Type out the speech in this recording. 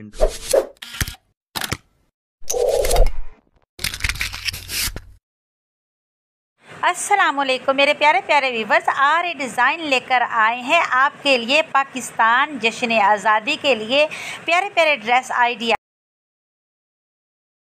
intro Aslam मेरे प्यारे प्यारे व्यूवर्स आर ए डिज़ाइन लेकर आए हैं आपके लिए पाकिस्तान जश्न आज़ादी के लिए प्यारे प्यारे ड्रेस आइडिया